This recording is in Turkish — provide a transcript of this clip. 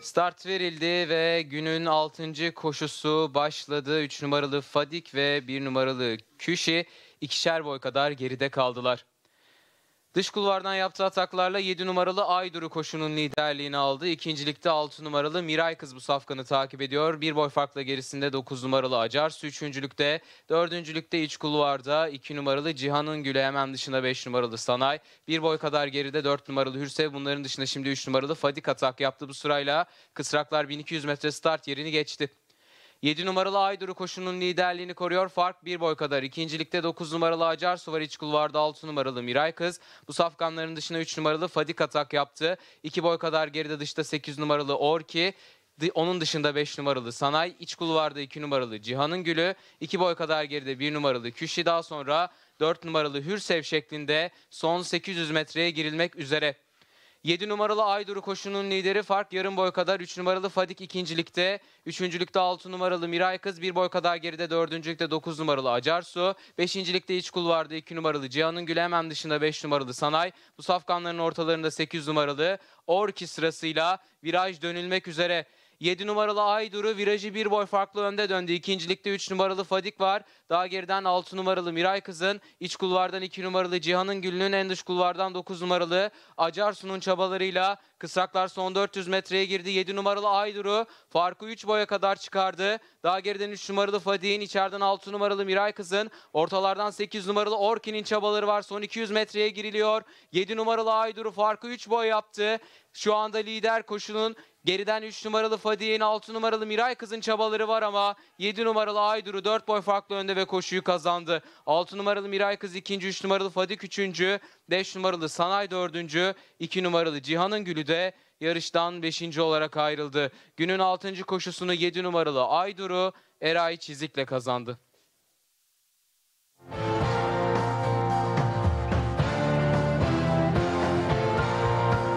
Start verildi ve günün 6. koşusu başladı. 3 numaralı Fadik ve 1 numaralı Küşi ikişer boy kadar geride kaldılar. Dış kulvardan yaptığı ataklarla 7 numaralı Ayduru koşunun liderliğini aldı. İkincilikte 6 numaralı Miray Kız bu safkanı takip ediyor. Bir boy farkla gerisinde 9 numaralı Acarsu. Üçüncülükte, dördüncülükte iç kulvarda 2 numaralı Cihan'ın Gül'e hemen dışında 5 numaralı Sanay. Bir boy kadar geride 4 numaralı Hürsev. Bunların dışında şimdi 3 numaralı Fadik atak yaptı bu sırayla. Kısraklar 1200 metre start yerini geçti. 7 numaralı Ayduru koşunun liderliğini koruyor. Fark bir boy kadar. İkincilikte 9 numaralı Acar Su var iç kulvarda 6 numaralı Miray Kız. Bu safkanların dışına 3 numaralı Fadik atak yaptı. 2 boy kadar geride dışta 8 numaralı Orki. Onun dışında 5 numaralı Sanay, iç kulvarda 2 numaralı Cihan'ın Gülü, 2 boy kadar geride 1 numaralı Küşi daha sonra 4 numaralı Hürsev şeklinde son 800 metreye girilmek üzere. 7 numaralı Ayduru koşunun lideri fark yarım boy kadar. 3 numaralı Fadik ikincilikte. Üçüncülükte 6 numaralı Miray Kız. 1 boy kadar geride dördüncülükte 9 numaralı Acarsu. Beşincilikte iç kulvarda 2 numaralı Cihan'ın Gülemem dışında 5 numaralı Sanay. Bu safkanların ortalarında 8 numaralı Orki sırasıyla viraj dönülmek üzere 7 numaralı Ayduru virajı bir boy farklı önde döndü. İkincilikte 3 numaralı Fadik var. Daha geriden 6 numaralı Miray Kız'ın, iç kulvardan 2 numaralı Cihan'ın Gül'ünün, en dış kulvardan 9 numaralı Acarsu'nun çabalarıyla Kısaklar son 400 metreye girdi. 7 numaralı Ayduru farkı 3 boya kadar çıkardı. Daha geriden 3 numaralı Fadik'in, içeriden 6 numaralı Miray Kız'ın, ortalardan 8 numaralı Orkin'in çabaları var. Son 200 metreye giriliyor. 7 numaralı Ayduru farkı 3 boy yaptı. Şu anda lider koşunun Geriden 3 numaralı Fadiye'nin 6 numaralı Miray Kız'ın çabaları var ama 7 numaralı Aydur'u 4 boy farklı önde ve koşuyu kazandı. 6 numaralı Miray Kız 2. 3 numaralı Fadik 3. 5 numaralı Sanay 4. 2 numaralı Cihan'ın Gülü de yarıştan 5. olarak ayrıldı. Günün 6. koşusunu 7 numaralı Aydur'u Eray Çizik'le kazandı.